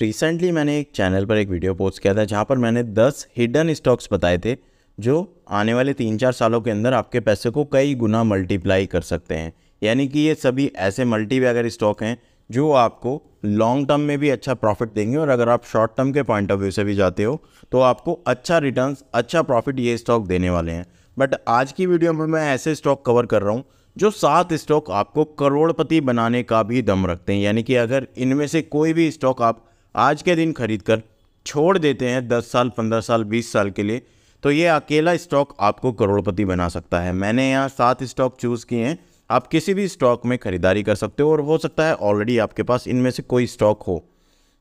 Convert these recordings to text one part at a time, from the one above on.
recently मैंने एक channel पर एक वीडियो पोस्ट किया था जहाँ पर मैंने 10 हिडन स्टॉक्स बताए थे जो आने वाले तीन चार सालों के अंदर आपके पैसे को कई गुना मल्टीप्लाई कर सकते हैं यानी कि ये सभी ऐसे मल्टी वैगर स्टॉक हैं जो आपको लॉन्ग टर्म में भी अच्छा प्रॉफिट देंगे और अगर आप शॉर्ट टर्म के पॉइंट ऑफ व्यू से भी जाते हो तो आपको अच्छा रिटर्न अच्छा प्रॉफिट ये स्टॉक देने वाले हैं बट आज की वीडियो में मैं ऐसे स्टॉक कवर कर रहा हूँ जो सात स्टॉक आपको करोड़पति बनाने का भी दम रखते हैं यानी कि अगर इनमें से कोई भी स्टॉक आप आज के दिन खरीद कर छोड़ देते हैं दस साल पंद्रह साल बीस साल के लिए तो ये अकेला स्टॉक आपको करोड़पति बना सकता है मैंने यहाँ सात स्टॉक चूज़ किए हैं आप किसी भी स्टॉक में ख़रीदारी कर सकते हो और हो सकता है ऑलरेडी आपके पास इनमें से कोई स्टॉक हो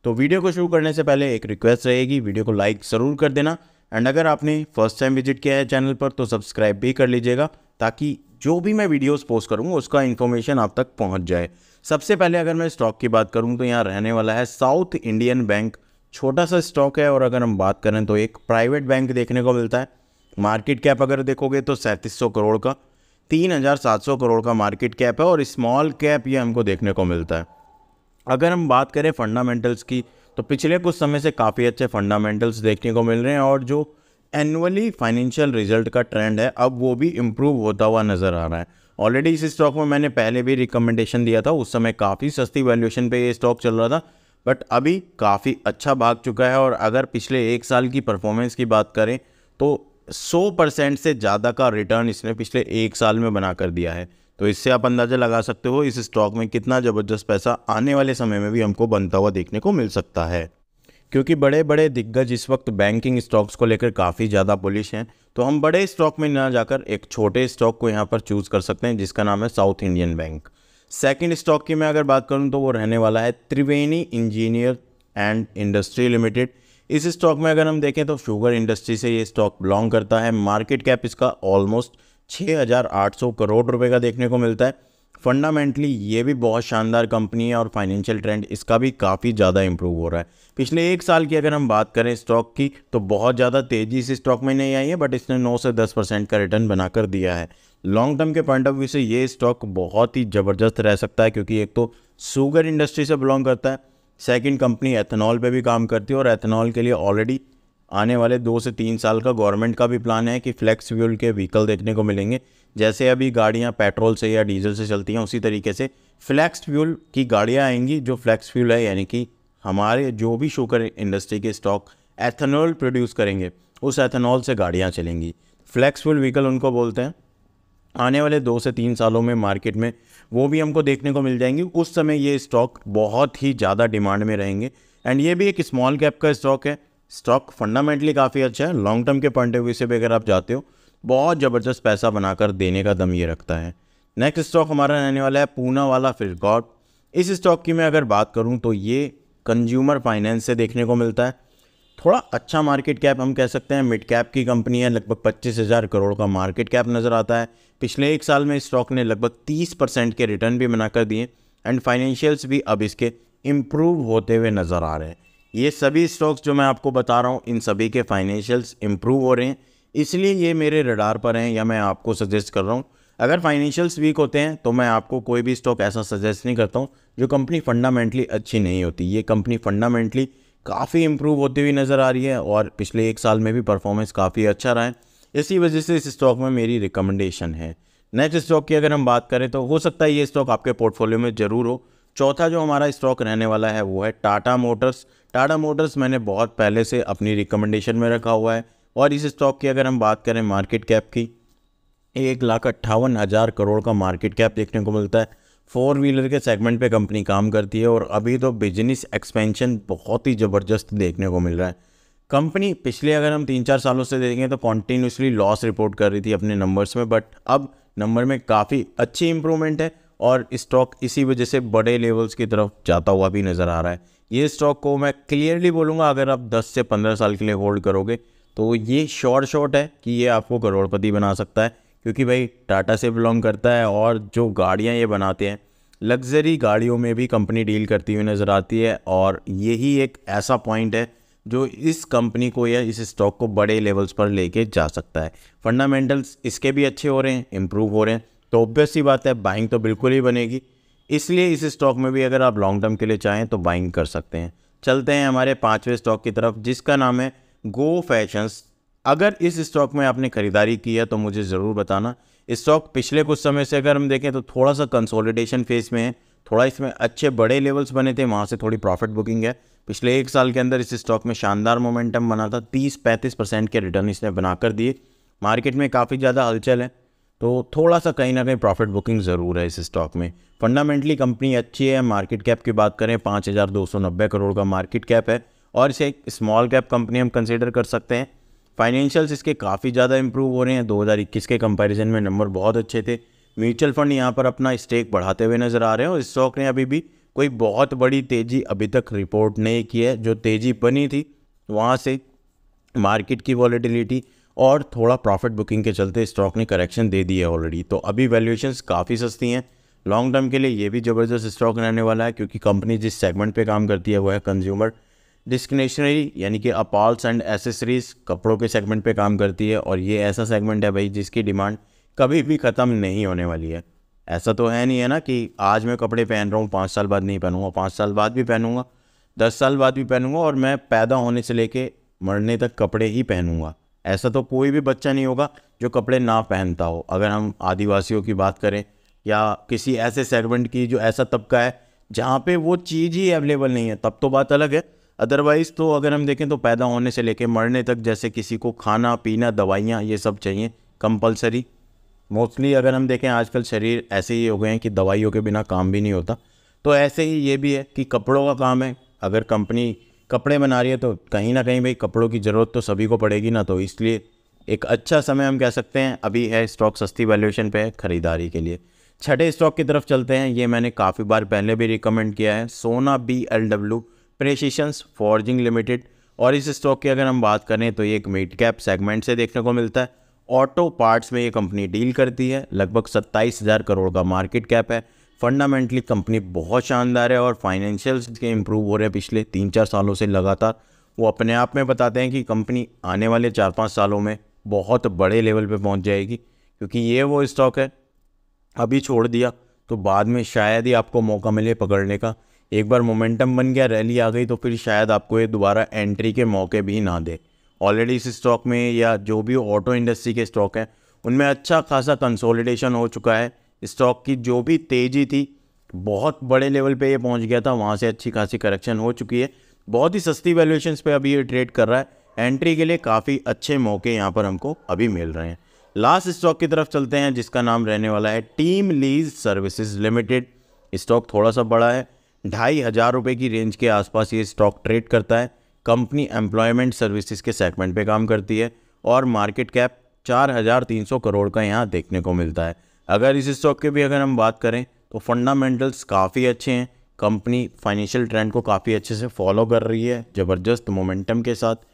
तो वीडियो को शुरू करने से पहले एक रिक्वेस्ट रहेगी वीडियो को लाइक ज़रूर कर देना एंड अगर आपने फर्स्ट टाइम विजिट किया है चैनल पर तो सब्सक्राइब भी कर लीजिएगा ताकि जो भी मैं वीडियोस पोस्ट करूंगा उसका इन्फॉर्मेशन आप तक पहुँच जाए सबसे पहले अगर मैं स्टॉक की बात करूँ तो यहाँ रहने वाला है साउथ इंडियन बैंक छोटा सा स्टॉक है और अगर हम बात करें तो एक प्राइवेट बैंक देखने को मिलता है मार्केट कैप अगर देखोगे तो सैंतीस करोड़ का तीन हज़ार सात सौ करोड़ का मार्केट कैप है और स्मॉल कैप ये हमको देखने को मिलता है अगर हम बात करें फंडामेंटल्स की तो पिछले कुछ समय से काफ़ी अच्छे फंडामेंटल्स देखने को मिल रहे हैं और जो एनुअली फाइनेंशियल रिजल्ट का ट्रेंड है अब वो भी इम्प्रूव होता हुआ नज़र आ रहा है ऑलरेडी इस स्टॉक में मैंने पहले भी रिकमेंडेशन दिया था उस समय काफ़ी सस्ती वैल्यूएशन पे ये स्टॉक चल रहा था बट अभी काफ़ी अच्छा भाग चुका है और अगर पिछले एक साल की परफॉर्मेंस की बात करें तो 100 परसेंट से ज़्यादा का रिटर्न इसने पिछले एक साल में बना कर दिया है तो इससे आप अंदाज़ा लगा सकते हो इस स्टॉक में कितना ज़बरदस्त पैसा आने वाले समय में भी हमको बनता हुआ देखने को मिल सकता है क्योंकि बड़े बड़े दिग्गज इस वक्त बैंकिंग स्टॉक्स को लेकर काफ़ी ज़्यादा पुलिश हैं तो हम बड़े स्टॉक में ना जाकर एक छोटे स्टॉक को यहाँ पर चूज़ कर सकते हैं जिसका नाम है South Indian Bank second stock की मैं अगर बात करूँ तो वो रहने वाला है Triveni engineer and industry limited इस स्टॉक में अगर हम देखें तो शुगर इंडस्ट्री से ये स्टॉक बिलोंग करता है मार्केट कैप इसका ऑलमोस्ट 6,800 करोड़ रुपए का देखने को मिलता है फंडामेंटली ये भी बहुत शानदार कंपनी है और फाइनेंशियल ट्रेंड इसका भी काफ़ी ज़्यादा इंप्रूव हो रहा है पिछले एक साल की अगर हम बात करें स्टॉक की तो बहुत ज़्यादा तेज़ी से स्टॉक में नहीं आई है बट इसने 9 से 10 परसेंट का रिटर्न बनाकर दिया है लॉन्ग टर्म के पॉइंट ऑफ व्यू से ये स्टॉक बहुत ही ज़बरदस्त रह सकता है क्योंकि एक तो सुगर इंडस्ट्री से बिलोंग करता है सेकेंड कंपनी एथेनॉल पर भी काम करती है और एथेनॉल के लिए ऑलरेडी आने वाले दो से तीन साल का गवर्नमेंट का भी प्लान है कि फ्लैक्स फ्यूल के व्हीकल देखने को मिलेंगे जैसे अभी गाड़ियाँ पेट्रोल से या डीजल से चलती हैं उसी तरीके से फ्लैक्स फ्यूल की गाड़ियाँ आएंगी जो फ्लैक्स फ्यूल है यानी कि हमारे जो भी शुगर इंडस्ट्री के स्टॉक एथेनॉल प्रोड्यूस करेंगे उस एथेनॉल से गाड़ियाँ चलेंगी फ्लैक्स फ्यूल व्हीकल उनको बोलते हैं आने वाले दो से तीन सालों में मार्केट में वो भी हमको देखने को मिल जाएंगी उस समय ये स्टॉक बहुत ही ज़्यादा डिमांड में रहेंगे एंड ये भी एक स्मॉल कैप का स्टॉक है स्टॉक फंडामेंटली काफ़ी अच्छा है लॉन्ग टर्म के पॉइंट ऑफ व्यू से भी अगर आप जाते हो बहुत ज़बरदस्त पैसा बनाकर देने का दम ये रखता है नेक्स्ट स्टॉक हमारा रहने वाला है पूना वाला गॉड इस स्टॉक की मैं अगर बात करूँ तो ये कंज्यूमर फाइनेंस से देखने को मिलता है थोड़ा अच्छा मार्केट कैप हम कह सकते हैं मिड कैप की कंपनी है लगभग पच्चीस हज़ार करोड़ का मार्केट कैप नज़र आता है पिछले एक साल में स्टॉक ने लगभग तीस परसेंट के रिटर्न भी बनाकर दिए एंड फाइनेंशियल्स भी अब इसके इम्प्रूव होते हुए नज़र आ रहे हैं ये सभी स्टॉक्स जो मैं आपको बता रहा हूँ इन सभी के फाइनेंशियल्स इम्प्रूव हो रहे हैं इसलिए ये मेरे रडार पर हैं या मैं आपको सजेस्ट कर रहा हूँ अगर फाइनेंशियल्स वीक होते हैं तो मैं आपको कोई भी स्टॉक ऐसा सजेस्ट नहीं करता हूँ जो कंपनी फंडामेंटली अच्छी नहीं होती ये कंपनी फंडामेंटली काफ़ी इम्प्रूव होती हुई नज़र आ रही है और पिछले एक साल में भी परफॉर्मेंस काफ़ी अच्छा रहा है इसी वजह से इस स्टॉक में मेरी रिकमेंडेशन है नेक्स्ट स्टॉक की अगर हम बात करें तो हो सकता है ये स्टॉक आपके पोर्टफोलियो में ज़रूर हो चौथा जो हमारा स्टॉक रहने वाला है वो है टाटा मोटर्स टाटा मोटर्स मैंने बहुत पहले से अपनी रिकमेंडेशन में रखा हुआ है और इस स्टॉक की अगर हम बात करें मार्केट कैप की एक लाख अट्ठावन हज़ार करोड़ का मार्केट कैप देखने को मिलता है फोर व्हीलर के सेगमेंट पे कंपनी काम करती है और अभी तो बिजनेस एक्सपेंशन बहुत ही ज़बरदस्त देखने को मिल रहा है कंपनी पिछले अगर हम तीन चार सालों से देखें तो कॉन्टीन्यूसली लॉस रिपोर्ट कर रही थी अपने नंबर्स में बट अब नंबर में काफ़ी अच्छी इंप्रूवमेंट है और स्टॉक इसी वजह से बड़े लेवल्स की तरफ जाता हुआ भी नज़र आ रहा है ये स्टॉक को मैं क्लियरली बोलूँगा अगर आप 10 से 15 साल के लिए होल्ड करोगे तो ये शॉर्ट शॉर्ट है कि ये आपको करोड़पति बना सकता है क्योंकि भाई टाटा से बिलोंग करता है और जो गाड़ियाँ ये बनाते हैं लग्जरी गाड़ियों में भी कंपनी डील करती हुई नज़र आती है और यही एक ऐसा पॉइंट है जो इस कंपनी को या इस स्टॉक को बड़े लेवल्स पर लेके जा सकता है फंडामेंटल्स इसके भी अच्छे हो रहे हैं इम्प्रूव हो रहे हैं तो ऑब्वियस ही बात है बाइंग तो बिल्कुल ही बनेगी इसलिए इस स्टॉक में भी अगर आप लॉन्ग टर्म के लिए चाहें तो बाइंग कर सकते हैं चलते हैं हमारे पाँचवें स्टॉक की तरफ जिसका नाम है गो फैशंस अगर इस स्टॉक में आपने ख़रीदारी की है तो मुझे ज़रूर बताना स्टॉक पिछले कुछ समय से अगर हम देखें तो थोड़ा सा कंसोलिडेशन फेज में है थोड़ा इसमें अच्छे बड़े लेवल्स बने थे वहाँ से थोड़ी प्रॉफिट बुकिंग है पिछले एक साल के अंदर इस स्टॉक में शानदार मोमेंटम बना था तीस पैंतीस परसेंट के रिटर्न इसने बनाकर दिए मार्केट में काफ़ी ज़्यादा हलचल है तो थोड़ा सा कहीं ना कहीं प्रॉफिट बुकिंग ज़रूर है इस स्टॉक में फंडामेंटली कंपनी अच्छी है मार्केट कैप की बात करें पाँच हज़ार दो सौ नब्बे करोड़ का मार्केट कैप है और इसे एक स्मॉल कैप कंपनी हम कंसिडर कर सकते हैं फाइनेंशियल्स इसके काफ़ी ज़्यादा इंप्रूव हो रहे हैं 2021 के कंपैरिजन में नंबर बहुत अच्छे थे म्यूचुअल फंड यहाँ पर अपना स्टेक बढ़ाते हुए नज़र आ रहे हैं और स्टॉक ने अभी भी कोई बहुत बड़ी तेज़ी अभी तक रिपोर्ट नहीं की है जो तेज़ी बनी थी वहाँ से मार्केट की वॉलीडिलिटी और थोड़ा प्रॉफिट बुकिंग के चलते स्टॉक ने करेक्शन दे दी है ऑलरेडी तो अभी वैल्यूशन काफ़ी सस्ती हैं लॉन्ग टर्म के लिए ये भी ज़बरदस्त स्टॉक रहने वाला है क्योंकि कंपनी जिस सेगमेंट पे काम करती है वो है कंज्यूमर डिस्क्रिशनरी यानी कि अपॉल्स एंड एसेसरीज कपड़ों के सेगमेंट पे काम करती है और ये ऐसा सेगमेंट है भाई जिसकी डिमांड कभी भी ख़त्म नहीं होने वाली है ऐसा तो है नहीं है ना कि आज मैं कपड़े पहन रहा हूँ पाँच साल बाद नहीं पहनूंगा पाँच साल बाद भी पहनूंगा दस साल बाद भी पहनूंगा और मैं पैदा होने से लेके मरने तक कपड़े ही पहनूंगा ऐसा तो कोई भी बच्चा नहीं होगा जो कपड़े ना पहनता हो अगर हम आदिवासियों की बात करें या किसी ऐसे सेगमेंट की जो ऐसा तबका है जहाँ पे वो चीज़ ही अवेलेबल नहीं है तब तो बात अलग है अदरवाइज़ तो अगर हम देखें तो पैदा होने से लेकर मरने तक जैसे किसी को खाना पीना दवाइयाँ ये सब चाहिए कंपलसरी मोस्टली अगर हम देखें आजकल शरीर ऐसे ही हो गए हैं कि दवाइयों के बिना काम भी नहीं होता तो ऐसे ही ये भी है कि कपड़ों का काम है अगर कंपनी कपड़े बना रही है तो कहीं ना कहीं भाई कपड़ों की ज़रूरत तो सभी को पड़ेगी ना तो इसलिए एक अच्छा समय हम कह सकते हैं अभी है स्टॉक सस्ती वैल्यूएशन पे ख़रीदारी के लिए छठे स्टॉक की तरफ चलते हैं ये मैंने काफ़ी बार पहले भी रिकमेंड किया है Sona B L W precisions forging limited और इस स्टॉक की अगर हम बात करें तो ये एक मिड कैप सेगमेंट से देखने को मिलता है ऑटो पार्ट्स में ये कंपनी डील करती है लगभग सत्ताईस हज़ार करोड़ का मार्केट कैप है फंडामेंटली कंपनी बहुत शानदार है और फाइनेंशियल्स के इम्प्रूव हो रहे हैं पिछले तीन चार सालों से लगातार वो अपने आप में बताते हैं कि कंपनी आने वाले चार पाँच सालों में बहुत बड़े लेवल पे पहुंच जाएगी क्योंकि ये वो स्टॉक है अभी छोड़ दिया तो बाद में शायद ही आपको मौका मिले पकड़ने का एक बार मोमेंटम बन गया रैली आ गई तो फिर शायद आपको ये दोबारा एंट्री के मौके भी ना दे ऑलरेडी इस स्टॉक में या जो भी ऑटो इंडस्ट्री के स्टॉक हैं उनमें अच्छा खासा कंसोलिडेशन हो चुका है स्टॉक की जो भी तेज़ी थी बहुत बड़े लेवल पे ये पहुंच गया था वहाँ से अच्छी खासी करेक्शन हो चुकी है बहुत ही सस्ती वैल्यूशन पे अभी ये ट्रेड कर रहा है एंट्री के लिए काफ़ी अच्छे मौके यहाँ पर हमको अभी मिल रहे हैं लास्ट स्टॉक की तरफ चलते हैं जिसका नाम रहने वाला है team lease services limited stock थोड़ा सा बड़ा है ढाई हज़ार रुपये की रेंज के आसपास ये स्टॉक ट्रेड करता है कंपनी एम्प्लॉयमेंट सर्विसेज के सेगमेंट पे काम करती है और मार्केट कैप चार हज़ार तीन सौ करोड़ का यहाँ देखने को मिलता है अगर इस स्टॉक के भी अगर हम बात करें तो फंडामेंटल्स काफ़ी अच्छे हैं कंपनी फाइनेंशियल ट्रेंड को काफ़ी अच्छे से फॉलो कर रही है ज़बरदस्त मोमेंटम के साथ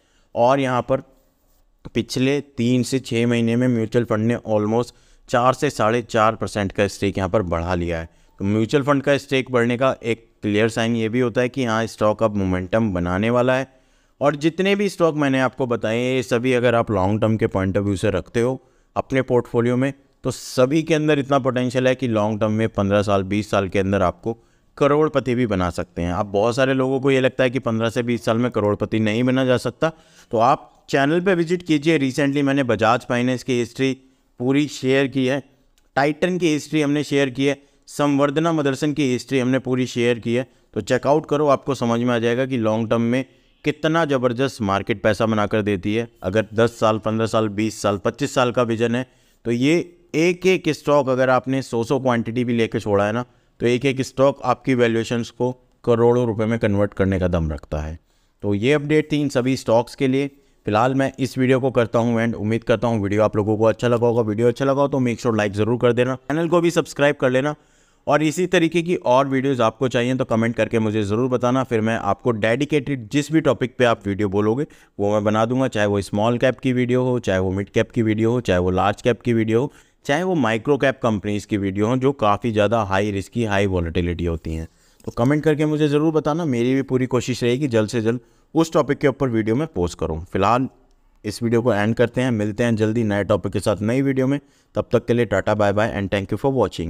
और यहाँ पर पिछले तीन से छः महीने में म्यूचुअल फंड ने ऑलमोस्ट चार से साढ़े चार परसेंट का स्टेक यहाँ पर बढ़ा लिया है तो म्यूचुअल फंड का स्टेक बढ़ने का एक क्लियर साइन ये भी होता है कि हाँ स्टॉक अब मोमेंटम बनाने वाला है और जितने भी स्टॉक मैंने आपको बताए ये सभी अगर आप लॉन्ग टर्म के पॉइंट ऑफ व्यू से रखते हो अपने पोर्टफोलियो में तो सभी के अंदर इतना पोटेंशियल है कि लॉन्ग टर्म में पंद्रह साल बीस साल के अंदर आपको करोड़पति भी बना सकते हैं आप बहुत सारे लोगों को ये लगता है कि पंद्रह से बीस साल में करोड़पति नहीं बना जा सकता तो आप चैनल पे विजिट कीजिए रिसेंटली मैंने बजाज फाइनेंस की हिस्ट्री पूरी शेयर की है टाइटन की हिस्ट्री हमने शेयर की है संवर्धना मदरसन की हिस्ट्री हमने पूरी शेयर की है तो चेकआउट करो आपको समझ में आ जाएगा कि लॉन्ग टर्म में कितना ज़बरदस्त मार्केट पैसा बनाकर देती है अगर 10 साल 15 साल 20 साल 25 साल का विजन है तो ये एक एक स्टॉक अगर आपने सौ सौ क्वांटिटी भी लेके छोड़ा है ना तो एक एक स्टॉक आपकी वैल्यूएशंस को करोड़ों रुपए में कन्वर्ट करने का दम रखता है तो ये अपडेट थी इन सभी स्टॉक्स के लिए फिलहाल मैं इस वीडियो को करता हूँ एंड उम्मीद करता हूँ वीडियो आप लोगों को अच्छा लगा होगा वीडियो अच्छा लगा हो तो मेक श्योर लाइक ज़रूर कर देना चैनल को भी सब्सक्राइब कर लेना और इसी तरीके की और वीडियोज़ आपको चाहिए तो कमेंट करके मुझे ज़रूर बताना फिर मैं आपको डेडिकेटेड जिस भी टॉपिक पर आप वीडियो बोलोगे वो मैं बना दूंगा चाहे वो स्मॉल कैप की वीडियो हो चाहे वो मिड कैप की वीडियो हो चाहे वो लार्ज कैप की वीडियो हो चाहे वो माइक्रो कैप कंपनीज़ की वीडियो हो जो काफ़ी ज़्यादा हाई रिस्की हाई वॉलिटिलिटी होती हैं तो कमेंट करके मुझे ज़रूर बताना मेरी भी पूरी कोशिश रहेगी जल्द से जल्द उस टॉपिक के ऊपर वीडियो में पोस्ट करूँ फिलहाल इस वीडियो को एंड करते हैं मिलते हैं जल्दी नए टॉपिक के साथ नई वीडियो में तब तक के लिए tata bye bye and thank you for watching